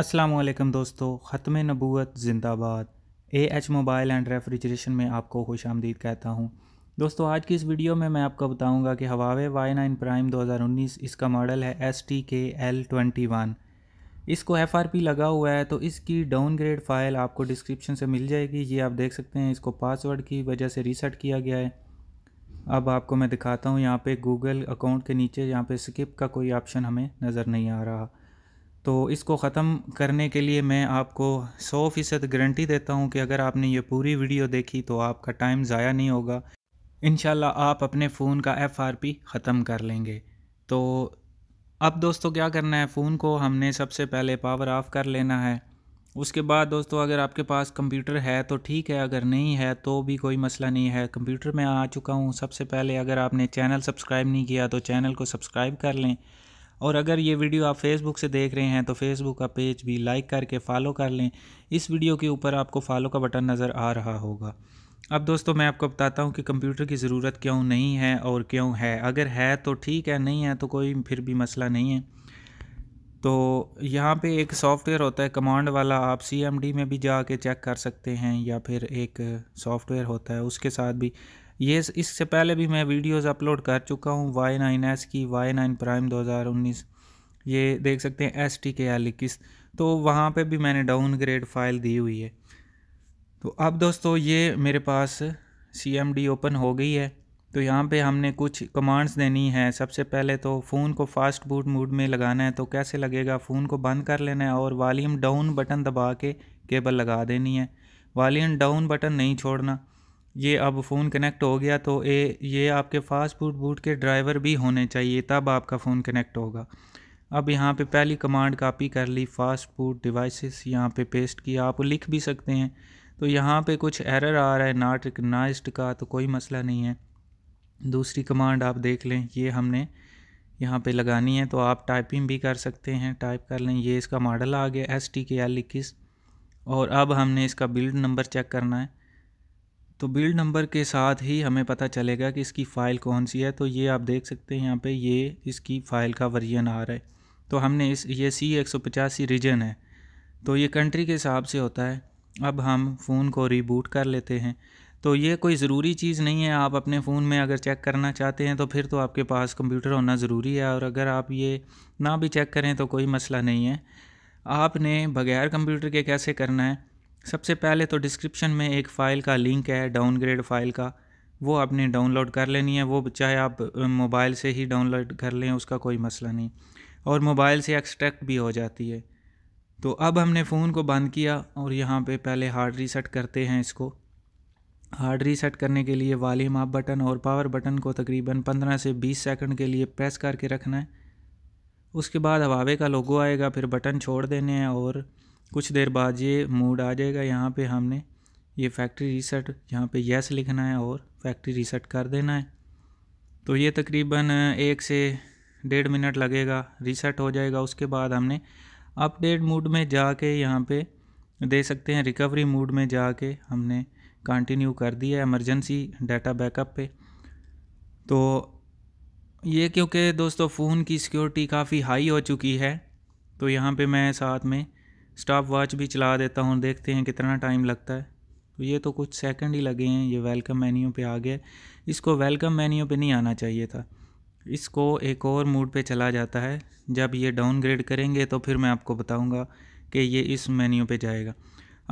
असलम दोस्तों ख़त्म नबूत ज़िंदाबाद A H mobile and refrigeration में आपको खुश आमदीद कहता हूँ दोस्तों आज की इस वीडियो में मैं आपको बताऊँगा कि हवावे वाई नाइन प्राइम दो हज़ार उन्नीस इसका मॉडल है S T K L twenty one इसको एफ़ आर पी लगा हुआ है तो इसकी डाउन ग्रेड फ़ाइल आपको डिस्क्रिप्शन से मिल जाएगी ये आप देख सकते हैं इसको पासवर्ड की वजह से रीसेट किया गया है अब आपको मैं दिखाता हूँ यहाँ पर गूगल अकाउंट के नीचे यहाँ पर स्किप का कोई ऑप्शन हमें नज़र नहीं आ रहा तो इसको ख़त्म करने के लिए मैं आपको 100 फ़ीसद गारंटी देता हूँ कि अगर आपने ये पूरी वीडियो देखी तो आपका टाइम ज़ाया नहीं होगा इन आप अपने फ़ोन का एफ़ ख़त्म कर लेंगे तो अब दोस्तों क्या करना है फ़ोन को हमने सबसे पहले पावर ऑफ़ कर लेना है उसके बाद दोस्तों अगर आपके पास कंप्यूटर है तो ठीक है अगर नहीं है तो भी कोई मसला नहीं है कंप्यूटर में आ चुका हूँ सबसे पहले अगर आपने चैनल सब्सक्राइब नहीं किया तो चैनल को सब्सक्राइब कर लें और अगर ये वीडियो आप फेसबुक से देख रहे हैं तो फेसबुक का पेज भी लाइक करके फॉलो कर लें इस वीडियो के ऊपर आपको फॉलो का बटन नज़र आ रहा होगा अब दोस्तों मैं आपको बताता हूँ कि कंप्यूटर की ज़रूरत क्यों नहीं है और क्यों है अगर है तो ठीक है नहीं है तो कोई फिर भी मसला नहीं है तो यहाँ पे एक सॉफ्टवेयर होता है कमांड वाला आप सी एम डी में भी जा के चेक कर सकते हैं या फिर एक सॉफ्टवेयर होता है उसके साथ भी ये इससे पहले भी मैं वीडियोस अपलोड कर चुका हूँ वाई नाइन एस की वाई नाइन प्राइम दो हज़ार उन्नीस ये देख सकते हैं एस टी के एल इक्कीस तो वहाँ पे भी मैंने डाउनग्रेड फाइल दी हुई है तो अब दोस्तों ये मेरे पास सी एम डी ओपन हो गई है तो यहाँ पे हमने कुछ कमांड्स देनी है सबसे पहले तो फ़ोन को फास्ट बूट मूड में लगाना है तो कैसे लगेगा फ़ोन को बंद कर लेना है और वॉलीम डाउन बटन दबा के केबल लगा देनी है वॉलीम डाउन बटन नहीं छोड़ना ये अब फ़ोन कनेक्ट हो गया तो ए ये आपके फास्ट बूट बूट के ड्राइवर भी होने चाहिए तब आपका फ़ोन कनेक्ट होगा अब यहाँ पे पहली कमांड कॉपी कर ली फास्ट बूट डिवाइसेस यहाँ पे पेस्ट किया आप लिख भी सकते हैं तो यहाँ पे कुछ एरर आ रहा है नॉट रिकनाइज्ड का तो कोई मसला नहीं है दूसरी कमांड आप देख लें ये हमने यहाँ पे लगानी है तो आप टाइपिंग भी कर सकते हैं टाइप कर लें ये इसका मॉडल आ गया एस टी के एल इक्कीस और अब हमने इसका बिल्ड नंबर चेक करना है तो बिल्ड नंबर के साथ ही हमें पता चलेगा कि इसकी फ़ाइल कौन सी है तो ये आप देख सकते हैं यहाँ पे ये इसकी फ़ाइल का वर्जन आ रहा है तो हमने इस ये सी एक सौ पचासी रीजन है तो ये कंट्री के हिसाब से होता है अब हम फ़ोन को रीबूट कर लेते हैं तो ये कोई ज़रूरी चीज़ नहीं है आप अपने फ़ोन में अगर चेक करना चाहते हैं तो फिर तो आपके पास कंप्यूटर होना ज़रूरी है और अगर आप ये ना भी चेक करें तो कोई मसला नहीं है आपने बगैर कंप्यूटर के कैसे करना है सबसे पहले तो डिस्क्रिप्शन में एक फ़ाइल का लिंक है डाउनग्रेड फ़ाइल का वो आपने डाउनलोड कर लेनी है वो चाहे आप मोबाइल से ही डाउनलोड कर लें उसका कोई मसला नहीं और मोबाइल से एक्सट्रैक्ट भी हो जाती है तो अब हमने फ़ोन को बंद किया और यहाँ पे पहले हार्ड रीसेट करते हैं इसको हार्ड रीसेट करने के लिए वॉल्यूम अप बटन और पावर बटन को तकरीबन 15 से 20 सेकंड के लिए प्रेस करके रखना है उसके बाद हवावे का लोगो आएगा फिर बटन छोड़ देने हैं और कुछ देर बाद ये मूड आ जाएगा यहाँ पे हमने ये फैक्ट्री रीसेट यहाँ पे यस लिखना है और फैक्ट्री रीसेट कर देना है तो ये तकरीबन एक से डेढ़ मिनट लगेगा रीसेट हो जाएगा उसके बाद हमने अपडेट मूड में जाके यहाँ पे दे सकते हैं रिकवरी मूड में जाके हमने कंटिन्यू कर दिया है एमरजेंसी डाटा बैकअप पे तो ये क्योंकि दोस्तों फ़ोन की सिक्योरिटी काफ़ी हाई हो चुकी है तो यहाँ पे मैं साथ में स्टॉप वॉच भी चला देता हूँ देखते हैं कितना टाइम लगता है तो ये तो कुछ सेकंड ही लगे हैं ये वेलकम मेन्यू पे आ गया इसको वेलकम मेन्यू पे नहीं आना चाहिए था इसको एक और मूड पे चला जाता है जब ये डाउनग्रेड करेंगे तो फिर मैं आपको बताऊँगा कि ये इस मेन्यू पर जाएगा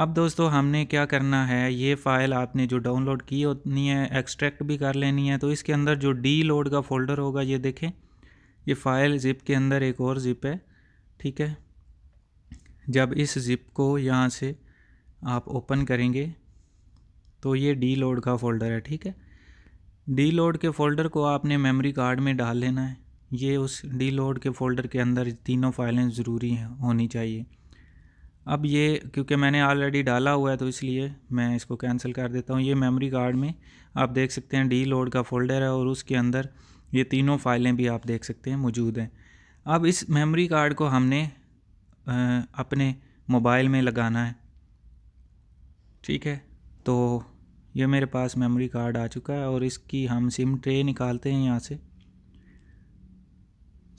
अब दोस्तों हमने क्या करना है ये फ़ाइल आपने जो डाउनलोड की होनी है एक्सट्रैक्ट भी कर लेनी है तो इसके अंदर जो डी लोड का फ़ोल्डर होगा ये देखें ये फ़ाइल ज़िप के अंदर एक और ज़िप है ठीक है जब इस ज़िप को यहाँ से आप ओपन करेंगे तो ये डी लोड का फ़ोल्डर है ठीक है डी लोड के फ़ोल्डर को आपने मेमोरी कार्ड में डाल लेना है ये उस डी लोड के फ़ोल्डर के अंदर तीनों फाइलें ज़रूरी हैं होनी चाहिए अब ये क्योंकि मैंने ऑलरेडी डाला हुआ है तो इसलिए मैं इसको कैंसिल कर देता हूँ ये मेमोरी कार्ड में आप देख सकते हैं डी लोड का फोल्डर है और उसके अंदर ये तीनों फाइलें भी आप देख सकते हैं मौजूद हैं अब इस मेमोरी कार्ड को हमने आ, अपने मोबाइल में लगाना है ठीक है तो ये मेरे पास मेमोरी कार्ड आ चुका है और इसकी हम सिम ट्रे निकालते हैं यहाँ से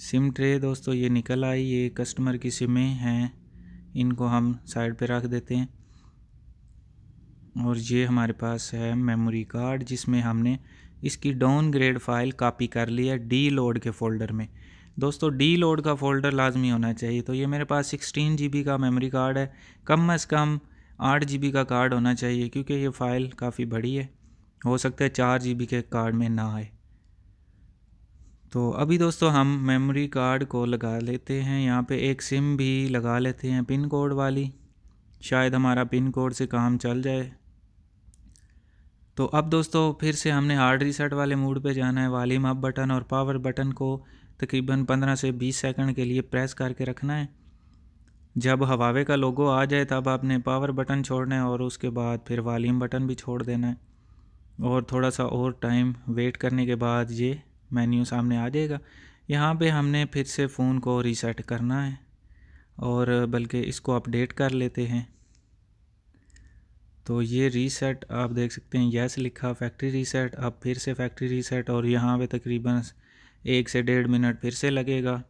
सिम ट्रे दोस्तों ये निकल आई ये कस्टमर की सिमें हैं इनको हम साइड पे रख देते हैं और ये हमारे पास है मेमोरी कार्ड जिसमें हमने इसकी डाउन ग्रेड फ़ाइल कापी कर ली है डी लोड के फ़ोल्डर में दोस्तों डी लोड का फ़ोल्डर लाजमी होना चाहिए तो ये मेरे पास सिक्सटीन जी का मेमोरी कार्ड है कम अज़ कम आठ जी का कार्ड होना चाहिए क्योंकि ये फ़ाइल काफ़ी बड़ी है हो सकता है चार जी के कार्ड में ना आए तो अभी दोस्तों हम मेमोरी कार्ड को लगा लेते हैं यहाँ पे एक सिम भी लगा लेते हैं पिन कोड वाली शायद हमारा पिन कोड से काम चल जाए तो अब दोस्तों फिर से हमने हार्ड रीसेट वाले मूड पे जाना है वालीम अप बटन और पावर बटन को तकरीबन 15 से 20 सेकंड के लिए प्रेस करके रखना है जब हवावे का लोगो आ जाए तब आपने पावर बटन छोड़ना है और उसके बाद फिर वालीम बटन भी छोड़ देना है और थोड़ा सा और टाइम वेट करने के बाद ये मेन्यू सामने आ जाएगा यहाँ पे हमने फिर से फ़ोन को रीसेट करना है और बल्कि इसको अपडेट कर लेते हैं तो ये रीसेट आप देख सकते हैं यस लिखा फैक्ट्री रीसेट अब फिर से फैक्ट्री रीसेट और यहाँ पे तकरीबन एक से डेढ़ मिनट फिर से लगेगा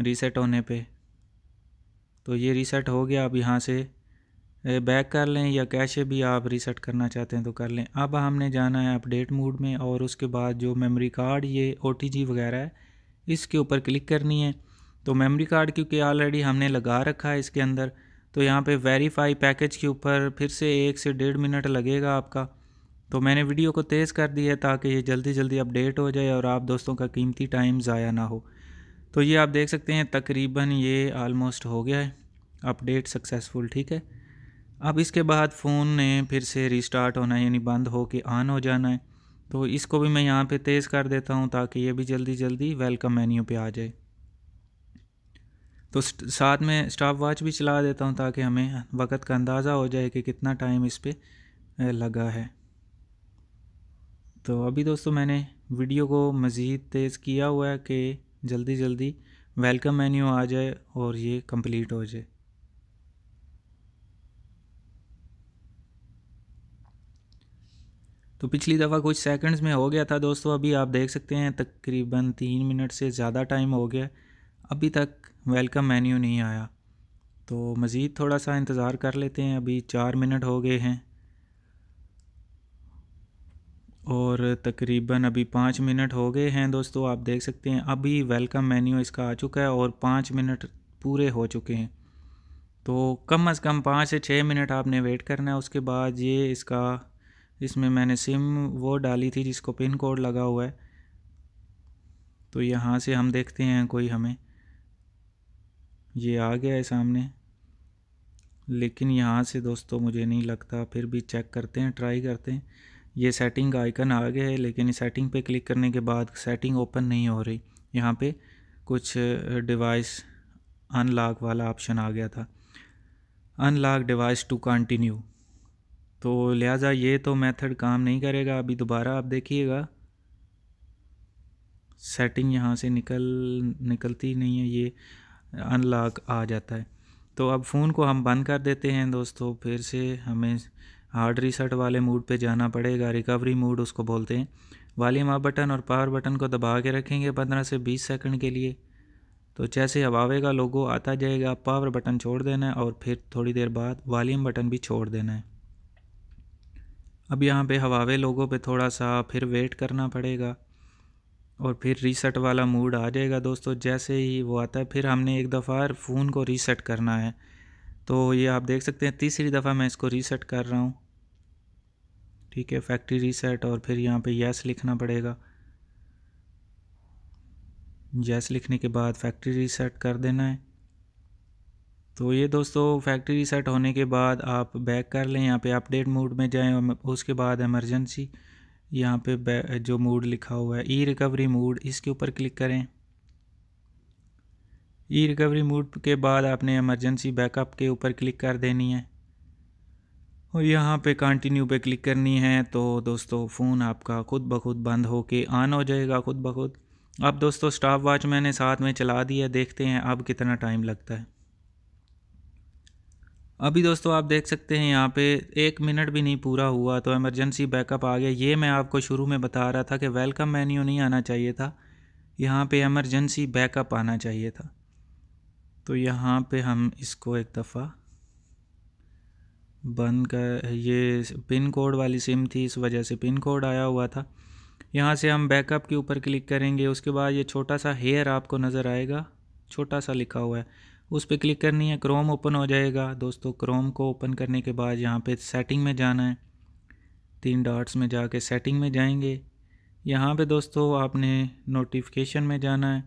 रीसेट होने पे तो ये रीसेट हो गया अब यहाँ से बैक कर लें या कैशे भी आप रीसेट करना चाहते हैं तो कर लें अब हमने जाना है अपडेट मोड में और उसके बाद जो मेमोरी कार्ड ये ओ वगैरह है इसके ऊपर क्लिक करनी है तो मेमोरी कार्ड क्योंकि ऑलरेडी हमने लगा रखा है इसके अंदर तो यहाँ पे वेरीफाई पैकेज के ऊपर फिर से एक से डेढ़ मिनट लगेगा आपका तो मैंने वीडियो को तेज़ कर दिया ताकि ये जल्दी जल्दी अपडेट हो जाए और आप दोस्तों का कीमती टाइम ज़ाया ना हो तो ये आप देख सकते हैं तकरीबन ये आलमोस्ट हो गया है अपडेट सक्सेसफुल ठीक है अब इसके बाद फ़ोन ने फिर से रिस्टार्ट होना है यानी बंद हो के ऑन हो जाना है तो इसको भी मैं यहाँ पे तेज़ कर देता हूँ ताकि ये भी जल्दी जल्दी वेलकम मेन्यू पे आ जाए तो साथ में स्टॉप वॉच भी चला देता हूँ ताकि हमें वक़्त का अंदाज़ा हो जाए कि कितना टाइम इस पर लगा है तो अभी दोस्तों मैंने वीडियो को मज़ीद तेज़ किया हुआ है कि जल्दी जल्दी वेलकम मेन्यू आ जाए और ये कम्प्लीट हो जाए तो पिछली दफ़ा कुछ सेकंड्स में हो गया था दोस्तों अभी आप देख सकते हैं तकरीबन तीन मिनट से ज़्यादा टाइम हो गया अभी तक वेलकम मेन्यू नहीं आया तो मज़ीद थोड़ा सा इंतज़ार कर लेते हैं अभी चार मिनट हो गए हैं और तकरीबन अभी पाँच मिनट हो गए हैं दोस्तों आप देख सकते हैं अभी वेलकम मेन्यू इसका आ चुका है और पाँच मिनट पूरे हो चुके हैं तो कम अज़ कम पाँच से छः मिनट आपने वेट करना है उसके बाद ये इसका इसमें मैंने सिम वो डाली थी जिसको पिन कोड लगा हुआ है तो यहाँ से हम देखते हैं कोई हमें ये आ गया है सामने लेकिन यहाँ से दोस्तों मुझे नहीं लगता फिर भी चेक करते हैं ट्राई करते हैं ये सेटिंग का आइकन आ गया है लेकिन इस सेटिंग पे क्लिक करने के बाद सेटिंग ओपन नहीं हो रही यहाँ पे कुछ डिवाइस अनलॉक वाला ऑप्शन आ गया था अनलॉक डिवाइस टू कंटिन्यू तो लिहाज़ा ये तो मेथड काम नहीं करेगा अभी दोबारा आप देखिएगा सेटिंग यहाँ से निकल निकलती नहीं है ये अनलॉक आ जाता है तो अब फ़ोन को हम बंद कर देते हैं दोस्तों फिर से हमें हार्ड रिसट वाले मूड पे जाना पड़ेगा रिकवरी मूड उसको बोलते हैं वॉल्यूम अप बटन और पावर बटन को दबा के रखेंगे पंद्रह से बीस सेकंड के लिए तो जैसे अब आवेगा लोगो आता जाएगा पावर बटन छोड़ देना है और फिर थोड़ी देर बाद वॉल्यूम बटन भी छोड़ देना है अब यहाँ पे हवावे लोगों पे थोड़ा सा फिर वेट करना पड़ेगा और फिर रीसेट वाला मूड आ जाएगा दोस्तों जैसे ही वो आता है फिर हमने एक दफ़ा फ़ोन को रीसेट करना है तो ये आप देख सकते हैं तीसरी दफ़ा मैं इसको रीसेट कर रहा हूँ ठीक है फैक्ट्री रीसेट और फिर यहाँ पे यस लिखना पड़ेगा यस लिखने के बाद फैक्ट्री रीसेट कर देना है तो ये दोस्तों फैक्ट्री सेट होने के बाद आप बैक कर लें यहाँ पे अपडेट मोड में जाएं उसके बाद एमरजेंसी यहाँ पे जो मोड लिखा हुआ है ई रिकवरी मोड इसके ऊपर क्लिक करें ई रिकवरी मोड के बाद आपने एमरजेंसी बैकअप के ऊपर क्लिक कर देनी है और यहाँ पे कंटिन्यू पे क्लिक करनी है तो दोस्तों फ़ोन आपका खुद ब खुद बंद के ऑन हो जाएगा खुद ब खुद अब दोस्तों स्टॉप वॉच मैंने साथ में चला दिया देखते हैं अब कितना टाइम लगता है अभी दोस्तों आप देख सकते हैं यहाँ पे एक मिनट भी नहीं पूरा हुआ तो इमरजेंसी बैकअप आ गया ये मैं आपको शुरू में बता रहा था कि वेलकम मेन्यू नहीं आना चाहिए था यहाँ पे इमरजेंसी बैकअप आना चाहिए था तो यहाँ पे हम इसको एक दफ़ा बंद कर ये पिन कोड वाली सिम थी इस वजह से पिन कोड आया हुआ था यहाँ से हम बैकअप के ऊपर क्लिक करेंगे उसके बाद ये छोटा सा हेयर आपको नज़र आएगा छोटा सा लिखा हुआ है उस पर क्लिक करनी है क्रोम ओपन हो जाएगा दोस्तों क्रोम को ओपन करने के बाद यहाँ पे सेटिंग में जाना है तीन डॉट्स में जाके सेटिंग में जाएंगे यहाँ पे दोस्तों आपने नोटिफिकेशन में जाना है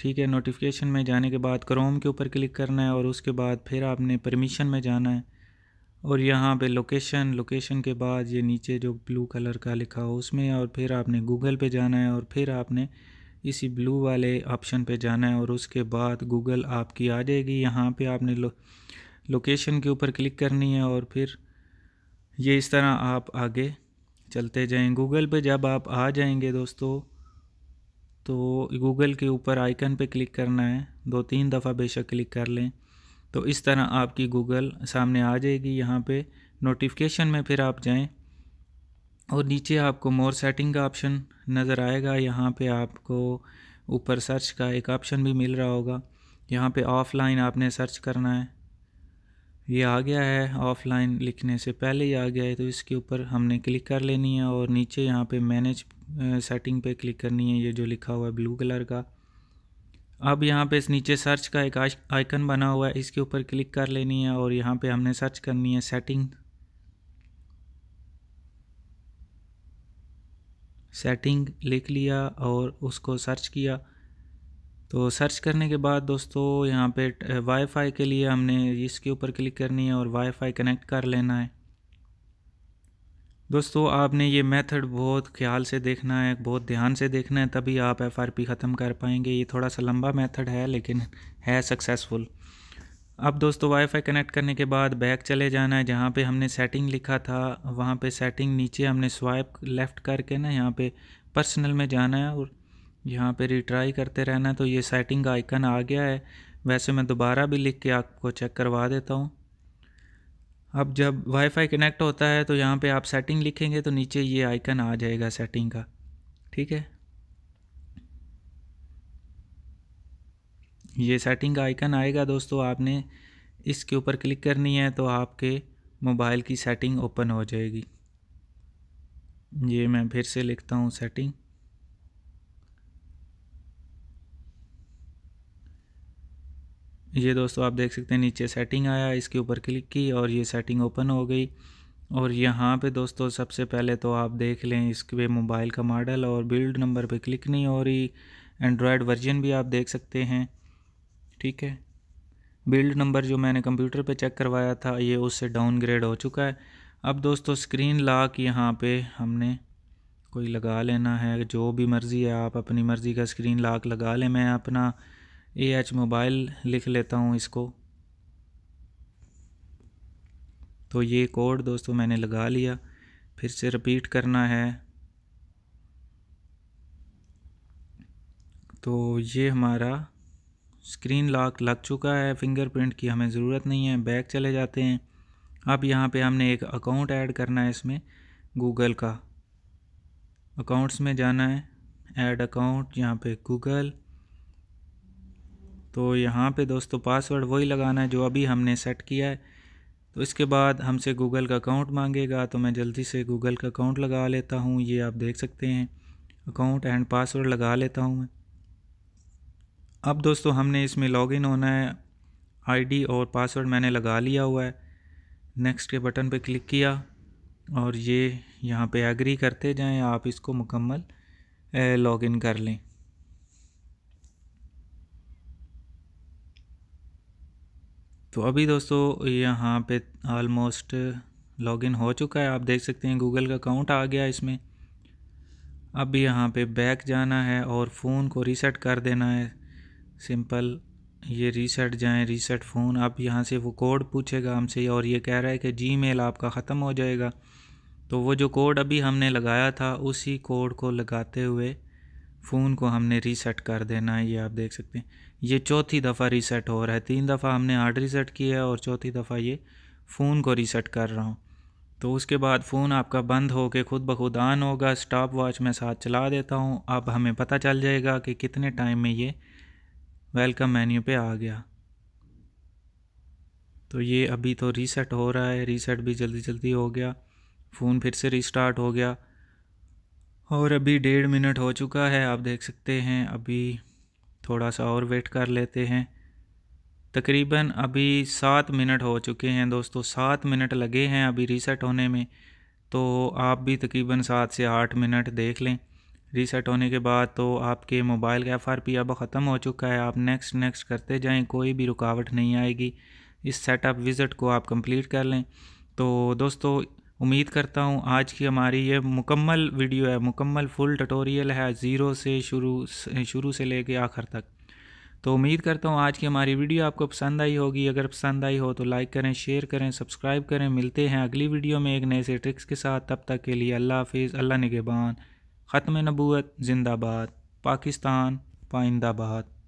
ठीक है नोटिफिकेशन में जाने के बाद क्रोम के ऊपर क्लिक करना है और उसके बाद फिर आपने परमिशन में जाना है और यहाँ पे लोकेशन लोकेशन के बाद ये नीचे जो ब्लू कलर का लिखा हो उसमें और फिर आपने गूगल पे जाना है और फिर आपने इसी ब्लू वाले ऑप्शन पे जाना है और उसके बाद गूगल आपकी आ जाएगी यहाँ पे आपने लो लोकेशन के ऊपर क्लिक करनी है और फिर ये इस तरह आप आगे चलते जाएं गूगल पे जब आप आ जाएंगे दोस्तों तो गूगल के ऊपर आइकन पे क्लिक करना है दो तीन दफ़ा बेशक क्लिक कर लें तो इस तरह आपकी गूगल सामने आ जाएगी यहाँ पे नोटिफिकेशन में फिर आप जाएं और नीचे आपको मोर सेटिंग का ऑप्शन नज़र आएगा यहाँ पे आपको ऊपर सर्च का एक ऑप्शन भी मिल रहा होगा यहाँ पे ऑफ़लाइन आपने सर्च करना है ये आ गया है ऑफ़लाइन लिखने से पहले ही आ गया है तो इसके ऊपर हमने क्लिक कर लेनी है और नीचे यहाँ पे मैनेज सेटिंग पे क्लिक करनी है ये जो लिखा हुआ है ब्लू कलर का अब यहाँ पे इस नीचे सर्च का एक आइकन बना हुआ है इसके ऊपर क्लिक कर लेनी है और यहाँ पे हमने सर्च करनी है सेटिंग सेटिंग लिख लिया और उसको सर्च किया तो सर्च करने के बाद दोस्तों यहाँ पे वाईफाई के लिए हमने इसके ऊपर क्लिक करनी है और वाईफाई कनेक्ट कर लेना है दोस्तों आपने ये मेथड बहुत ख्याल से देखना है बहुत ध्यान से देखना है तभी आप एफआरपी ख़त्म कर पाएंगे ये थोड़ा सा लंबा मेथड है लेकिन है सक्सेसफुल अब दोस्तों वाईफाई कनेक्ट करने के बाद बैक चले जाना है जहाँ पे हमने सेटिंग लिखा था वहाँ पे सेटिंग नीचे हमने स्वाइप लेफ़्ट करके ना यहाँ पे पर्सनल में जाना है और यहाँ पे रिट्राई करते रहना है तो ये सेटिंग का आइकन आ गया है वैसे मैं दोबारा भी लिख के आपको चेक करवा देता हूँ अब जब वाईफाई कनेक्ट होता है तो यहाँ पर आप सेटिंग लिखेंगे तो नीचे ये आइकन आ जाएगा सेटिंग का ठीक है ये सेटिंग का आइकन आएगा दोस्तों आपने इसके ऊपर क्लिक करनी है तो आपके मोबाइल की सेटिंग ओपन हो जाएगी ये मैं फिर से लिखता हूँ सेटिंग ये दोस्तों आप देख सकते हैं नीचे सेटिंग आया इसके ऊपर क्लिक की और ये सेटिंग ओपन हो गई और यहाँ पे दोस्तों सबसे पहले तो आप देख लें इसके पे मोबाइल का मॉडल और बिल्ड नंबर पे क्लिक नहीं हो रही एंड्रॉयड वर्जन भी आप देख सकते हैं ठीक है बिल्ड नंबर जो मैंने कंप्यूटर पे चेक करवाया था ये उससे डाउनग्रेड हो चुका है अब दोस्तों स्क्रीन लॉक यहाँ पे हमने कोई लगा लेना है जो भी मर्ज़ी है आप अपनी मर्ज़ी का स्क्रीन लॉक लगा लें मैं अपना ए एच मोबाइल लिख लेता हूँ इसको तो ये कोड दोस्तों मैंने लगा लिया फिर से रिपीट करना है तो ये हमारा स्क्रीन लॉक लग चुका है फिंगरप्रिंट की हमें ज़रूरत नहीं है बैक चले जाते हैं अब यहाँ पे हमने एक अकाउंट ऐड करना है इसमें गूगल का अकाउंट्स में जाना है ऐड अकाउंट यहाँ पे गूगल तो यहाँ पे दोस्तों पासवर्ड वही लगाना है जो अभी हमने सेट किया है तो इसके बाद हमसे गूगल का अकाउंट मांगेगा तो मैं जल्दी से गूगल का अकाउंट लगा लेता हूँ ये आप देख सकते हैं अकाउंट एंड पासवर्ड लगा लेता हूँ मैं अब दोस्तों हमने इसमें लॉगिन होना है आईडी और पासवर्ड मैंने लगा लिया हुआ है नेक्स्ट के बटन पे क्लिक किया और ये यहाँ पे एग्री करते जाएं आप इसको मुकम्मल लॉगिन कर लें तो अभी दोस्तों यहाँ पे आलमोस्ट लॉगिन हो चुका है आप देख सकते हैं गूगल का अकाउंट आ गया इसमें अब यहाँ पे बैक जाना है और फ़ोन को रीसेट कर देना है सिंपल ये रीसेट जाएं रीसेट फ़ोन आप यहाँ से वो कोड पूछेगा हमसे और ये कह रहा है कि जी आपका ख़त्म हो जाएगा तो वो जो कोड अभी हमने लगाया था उसी कोड को लगाते हुए फ़ोन को हमने रीसेट कर देना है ये आप देख सकते हैं ये चौथी दफ़ा रीसेट हो रहा है तीन दफ़ा हमने हार्ड रीसेट किया है और चौथी दफ़ा ये फ़ोन को रीसेट कर रहा हूँ तो उसके बाद फ़ोन आपका बंद हो के ख़ुद ब खुद ऑन होगा स्टॉप वॉच में साथ चला देता हूँ अब हमें पता चल जाएगा कि कितने टाइम में ये वेलकम मेन्यू पे आ गया तो ये अभी तो रीसेट हो रहा है रीसेट भी जल्दी जल्दी हो गया फ़ोन फिर से रीस्टार्ट हो गया और अभी डेढ़ मिनट हो चुका है आप देख सकते हैं अभी थोड़ा सा और वेट कर लेते हैं तकरीबन अभी सात मिनट हो चुके हैं दोस्तों सात मिनट लगे हैं अभी रीसेट होने में तो आप भी तकरीबन सात से आठ मिनट देख लें रीसेट होने के बाद तो आपके मोबाइल का एफ आर पी अब ख़त्म हो चुका है आप नेक्स्ट नेक्स्ट करते जाएं कोई भी रुकावट नहीं आएगी इस सेटअप विज़िट को आप कंप्लीट कर लें तो दोस्तों उम्मीद करता हूँ आज की हमारी ये मुकम्मल वीडियो है मुकम्मल फुल टटोरियल है ज़ीरो से शुरू शुरू से लेके आखिर तक तो उम्मीद करता हूँ आज की हमारी वीडियो आपको पसंद आई होगी अगर पसंद आई हो तो लाइक करें शेयर करें सब्सक्राइब करें मिलते हैं अगली वीडियो में एक नए से ट्रिक्स के साथ तब तक के लिए अल्लाह हाफिज़ अल्लाह निगेबान ख़त्म नबूत जिंदाबाद पाकिस्तान पाइंदाबाद